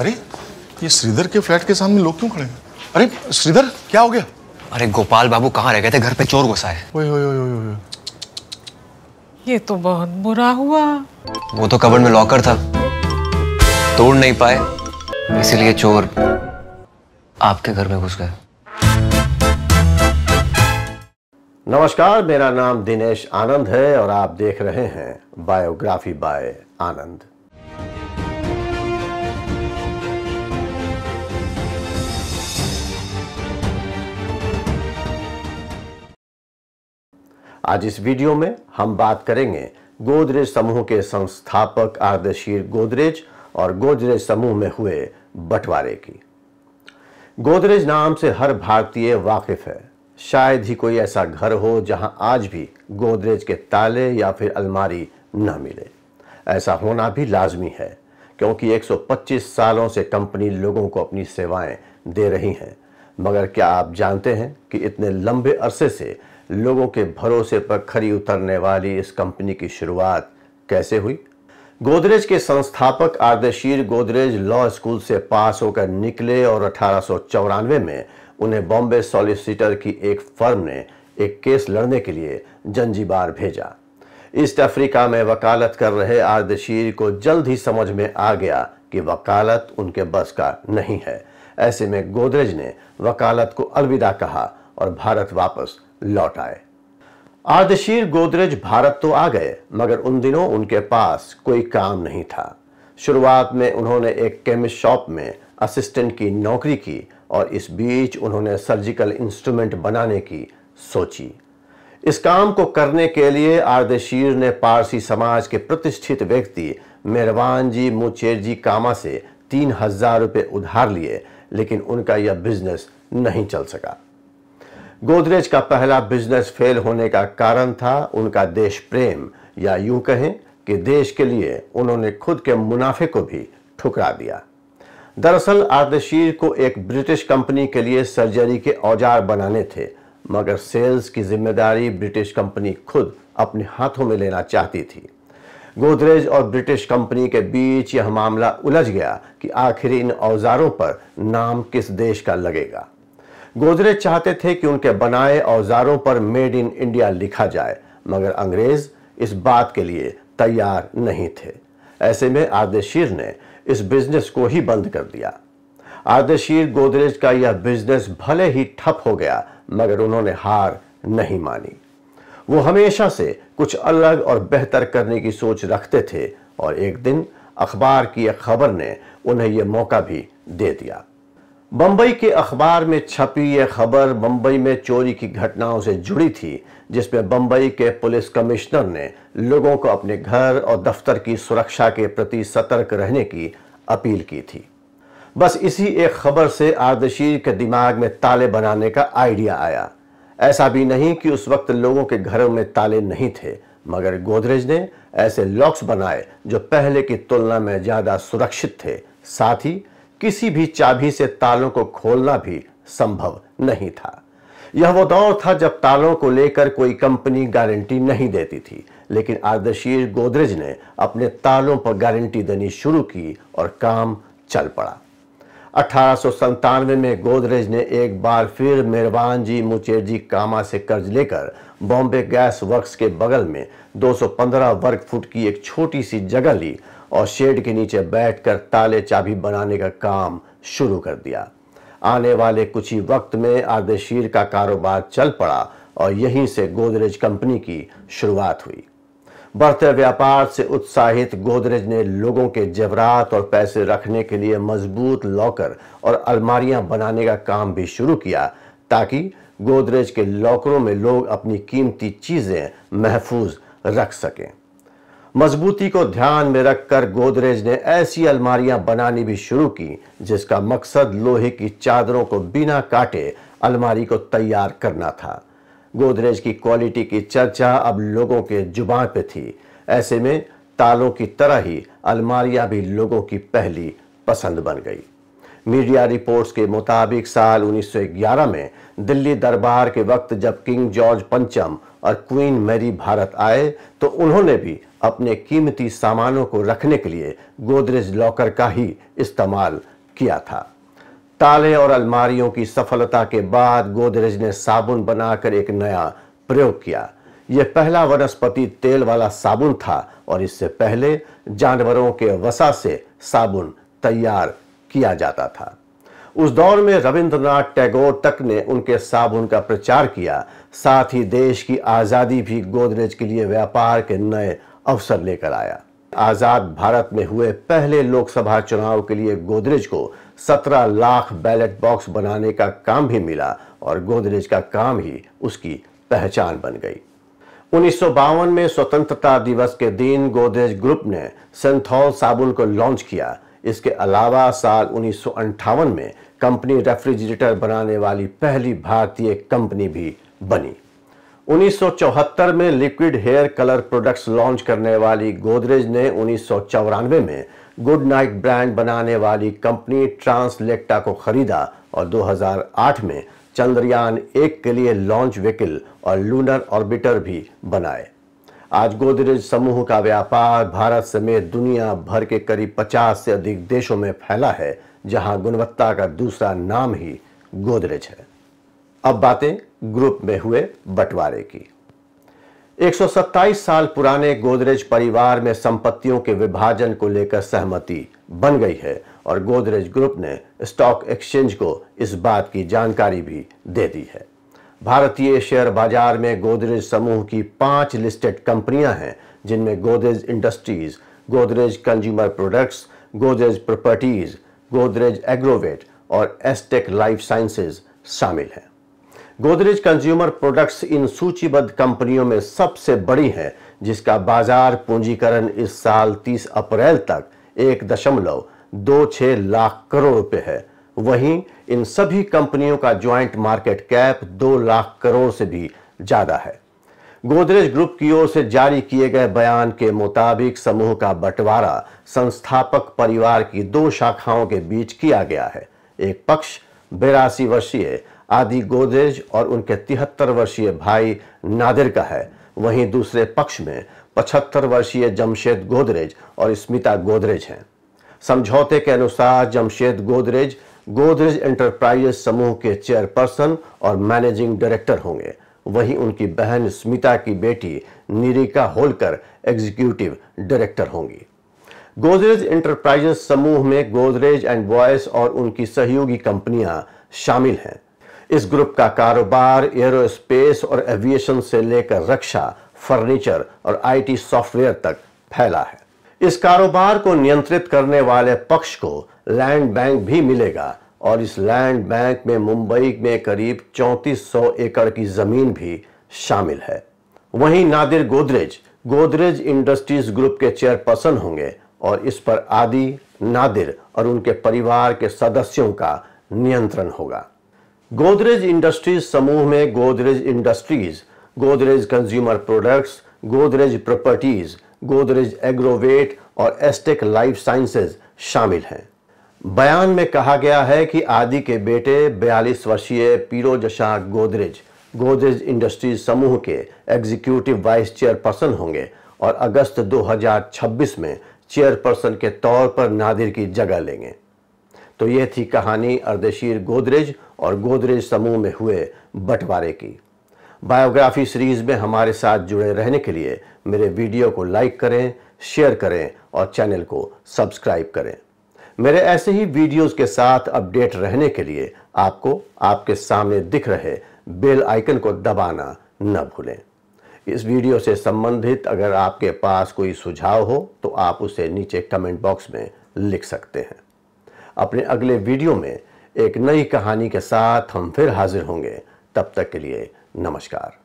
अरे ये श्रीधर के फ्लैट के सामने लोग क्यों खड़े हैं अरे श्रीधर क्या हो गया अरे गोपाल बाबू कहाँ रह गए थे घर पे चोर घुसा है ओए ओए ओए ओए ये तो बहुत बुरा हुआ वो तो कबड़ में लॉकर था तोड़ नहीं पाए इसीलिए चोर आपके घर में घुस गए नमस्कार मेरा नाम दिनेश आनंद है और आप देख रहे हैं बायोग्राफी बाय आनंद आज इस वीडियो में हम बात करेंगे गोदरेज समूह के संस्थापक आर्दशीर गोदरेज और गोदरेज समूह में हुए बंटवारे की गोदरेज नाम से हर भारतीय वाकिफ है शायद ही कोई ऐसा घर हो जहां आज भी गोदरेज के ताले या फिर अलमारी न मिले ऐसा होना भी लाजमी है क्योंकि 125 सालों से कंपनी लोगों को अपनी सेवाएं दे रही हैं मगर क्या आप जानते हैं कि इतने लंबे अरसे से लोगों के भरोसे पर खरी उतरने वाली इस कंपनी की शुरुआत कैसे हुई गोदरेज के संस्थापक आर्दशीर गोदरेज लॉ स्कूल से पास होकर निकले और अठारह में उन्हें बॉम्बे सॉलिसिटर की एक फर्म ने एक केस लड़ने के लिए जंजीबार भेजा ईस्ट अफ्रीका में वकालत कर रहे आर्दशीर को जल्द ही समझ में आ गया कि वकालत उनके बस का नहीं है ऐसे में गोदरेज ने वकालत को अलविदा कहा और भारत वापस लौट आए आर्दशीर गोदरेज भारत तो आ गए मगर उन दिनों उनके पास कोई काम नहीं था शुरुआत में उन्होंने एक केमिस्ट शॉप में असिस्टेंट की नौकरी की और इस बीच उन्होंने सर्जिकल इंस्ट्रूमेंट बनाने की सोची इस काम को करने के लिए आर्दशीर ने पारसी समाज के प्रतिष्ठित व्यक्ति मेहरबान जी मुचेर जी कामा से तीन हजार रुपये उधार लिए लेकिन उनका यह बिजनेस नहीं चल सका गोदरेज का पहला बिजनेस फेल होने का कारण था उनका देश प्रेम या यूं कहें कि देश के लिए उन्होंने खुद के मुनाफे को भी ठुकरा दिया दरअसल आर्दशीर को एक ब्रिटिश कंपनी के लिए सर्जरी के औजार बनाने थे मगर सेल्स की जिम्मेदारी ब्रिटिश कंपनी खुद अपने हाथों में लेना चाहती थी गोदरेज और ब्रिटिश कंपनी के बीच यह मामला उलझ गया कि आखिर इन औजारों पर नाम किस देश का लगेगा गोदरेज चाहते थे कि उनके बनाए औजारों पर मेड इन इंडिया लिखा जाए मगर अंग्रेज इस बात के लिए तैयार नहीं थे ऐसे में आर्देशीर ने इस बिजनेस को ही बंद कर दिया आर्देशीर गोदरेज का यह बिजनेस भले ही ठप हो गया मगर उन्होंने हार नहीं मानी वो हमेशा से कुछ अलग और बेहतर करने की सोच रखते थे और एक दिन अखबार की एक खबर ने उन्हें यह मौका भी दे दिया बम्बई के अखबार में छपी यह खबर बम्बई में चोरी की घटनाओं से जुड़ी थी जिसमें बम्बई के पुलिस कमिश्नर ने लोगों को अपने घर और दफ्तर की सुरक्षा के प्रति सतर्क रहने की अपील की थी बस इसी एक खबर से आर्दशीर के दिमाग में ताले बनाने का आइडिया आया ऐसा भी नहीं कि उस वक्त लोगों के घरों में ताले नहीं थे मगर गोदरेज ने ऐसे लॉक्स बनाए जो पहले की तुलना में ज़्यादा सुरक्षित थे साथ ही किसी भी चाबी से तालों को खोलना भी संभव नहीं था यह वो दौर था जब तालों को लेकर कोई कंपनी गारंटी नहीं देती थी लेकिन आर्दशीर गोदरेज ने अपने तालों पर गारंटी देनी शुरू की और काम चल पड़ा अठारह में गोदरेज ने एक बार फिर मेहरबान जी मुचेरजी कामा से कर्ज लेकर बॉम्बे गैस वर्क्स के बगल में 215 वर्ग फुट की एक छोटी सी जगह ली और शेड के नीचे बैठकर ताले चाबी बनाने का काम शुरू कर दिया आने वाले कुछ ही वक्त में आर्दशीर का कारोबार चल पड़ा और यहीं से गोदरेज कंपनी की शुरुआत हुई बढ़ते व्यापार से उत्साहित गोदरेज ने लोगों के जेवरात और पैसे रखने के लिए मजबूत लॉकर और अलमारियां बनाने का काम भी शुरू किया ताकि गोदरेज के लॉकरों में लोग अपनी कीमती चीज़ें महफूज रख सकें मजबूती को ध्यान में रखकर गोदरेज ने ऐसी अलमारियां बनानी भी शुरू की जिसका मकसद लोहे की चादरों को बिना काटे अलमारी को तैयार करना था गोदरेज की क्वालिटी की चर्चा अब लोगों के जुबान पे थी ऐसे में तालों की तरह ही अलमारियां भी लोगों की पहली पसंद बन गई मीडिया रिपोर्ट्स के मुताबिक साल 1911 में दिल्ली दरबार के वक्त जब किंग जॉर्ज पंचम और क्वीन मैरी भारत आए तो उन्होंने भी अपने कीमती सामानों को रखने के लिए गोदरेज लॉकर का ही इस्तेमाल किया था ताले और अलमारियों की सफलता के बाद गोदरेज ने साबुन बनाकर एक नया प्रयोग किया यह पहला वनस्पति तेल वाला साबुन था और इससे पहले जानवरों के वसा से साबुन तैयार किया जाता था उस दौर में रविंद्रनाथ टैगोर तक ने उनके साबुन का प्रचार किया साथ ही देश की आज़ादी भी गोदरेज के लिए व्यापार के नए अवसर लेकर आया आजाद भारत में हुए पहले लोकसभा चुनाव के लिए गोदरेज को 17 लाख बैलेट बॉक्स बनाने का काम भी मिला और गोदरेज का काम ही उसकी पहचान बन गई उन्नीस में स्वतंत्रता दिवस के दिन गोदरेज ग्रुप ने सेंथॉल साबुन को लॉन्च किया इसके अलावा साल उन्नीस में कंपनी रेफ्रिजरेटर बनाने वाली पहली भारतीय कंपनी भी बनी 1974 में liquid hair colour products launch करने वाली गोदरेज ने उन्नीस में गुड नाइट ब्रांड बनाने वाली कंपनी ट्रांसलेक्टा को खरीदा और 2008 में चंद्रयान एक के लिए लॉन्च व्हीकल और लूनर ऑर्बिटर भी बनाए आज गोदरेज समूह का व्यापार भारत समेत दुनिया भर के करीब 50 से अधिक देशों में फैला है जहां गुणवत्ता का दूसरा नाम ही गोदरेज है अब बातें ग्रुप में हुए बंटवारे की 127 साल पुराने गोदरेज परिवार में संपत्तियों के विभाजन को लेकर सहमति बन गई है और गोदरेज ग्रुप ने स्टॉक एक्सचेंज को इस बात की जानकारी भी दे दी है भारतीय शेयर बाजार में गोदरेज समूह की पांच लिस्टेड कंपनियां हैं जिनमें Godrej Industries Godrej Consumer Products Godrej Properties Godrej Agrovet और एस्टेक लाइफ साइंसेज शामिल हैं गोदरेज कंज्यूमर प्रोडक्ट्स इन सूचीबद्ध कंपनियों में सबसे बड़ी है जिसका बाजार पूंजीकरण इस साल 30 अप्रैल तक एक दशमलव दो छः लाख करोड़ रुपए है वहीं इन सभी कंपनियों का ज्वाइंट मार्केट कैप दो लाख करोड़ से भी ज़्यादा है गोदरेज ग्रुप की ओर से जारी किए गए बयान के मुताबिक समूह का बंटवारा संस्थापक परिवार की दो शाखाओं के बीच किया गया है एक पक्ष बेरासी वर्षीय आदि गोदरेज और उनके तिहत्तर वर्षीय भाई नादिर का है वहीं दूसरे पक्ष में पचहत्तर वर्षीय जमशेद गोदरेज और स्मिता गोदरेज हैं समझौते के अनुसार जमशेद गोदरेज गोदरेज एंटरप्राइजेज समूह के चेयरपर्सन और मैनेजिंग डायरेक्टर होंगे वहीं उनकी बहन स्मिता की बेटी निरिका होलकर एग्जीक्यूटिव डायरेक्टर होंगी गोदरेज एंटरप्राइजेज समूह में गोदरेज एंड बॉयस और उनकी सहयोगी कंपनियां शामिल हैं इस ग्रुप का कारोबार एयरोस्पेस और एविएशन से लेकर रक्षा फर्नीचर और आईटी सॉफ्टवेयर तक फैला है इस कारोबार को नियंत्रित करने वाले पक्ष को लैंड बैंक भी मिलेगा और इस लैंड बैंक में मुंबई में करीब 3400 एकड़ की जमीन भी शामिल है वहीं नादिर गोदरेज गोदरेज इंडस्ट्रीज ग्रुप के चेयरपर्सन होंगे और इस पर आदि नादिर और उनके परिवार के सदस्यों का नियंत्रण होगा गोदरेज इंडस्ट्रीज समूह में Godrej Industries Godrej Consumer Products Godrej Properties Godrej Agrovet और एस्टेक लाइफ साइंसेज शामिल हैं बयान में कहा गया है कि आदि के बेटे 42 वर्षीय पीरो जशा गोदरेज गोदरेज इंडस्ट्रीज समूह के एग्जीक्यूटिव वाइस चेयरपर्सन होंगे और अगस्त 2026 में चेयरपर्सन के तौर पर नादिर की जगह लेंगे तो यह थी कहानी अर्देशीर गोदरेज और गोदरेज समूह में हुए बंटवारे की बायोग्राफी सीरीज में हमारे साथ जुड़े रहने के लिए मेरे वीडियो को लाइक करें शेयर करें और चैनल को सब्सक्राइब करें मेरे ऐसे ही वीडियोस के साथ अपडेट रहने के लिए आपको आपके सामने दिख रहे बेल आइकन को दबाना न भूलें इस वीडियो से संबंधित अगर आपके पास कोई सुझाव हो तो आप उसे नीचे कमेंट बॉक्स में लिख सकते हैं अपने अगले वीडियो में एक नई कहानी के साथ हम फिर हाजिर होंगे तब तक के लिए नमस्कार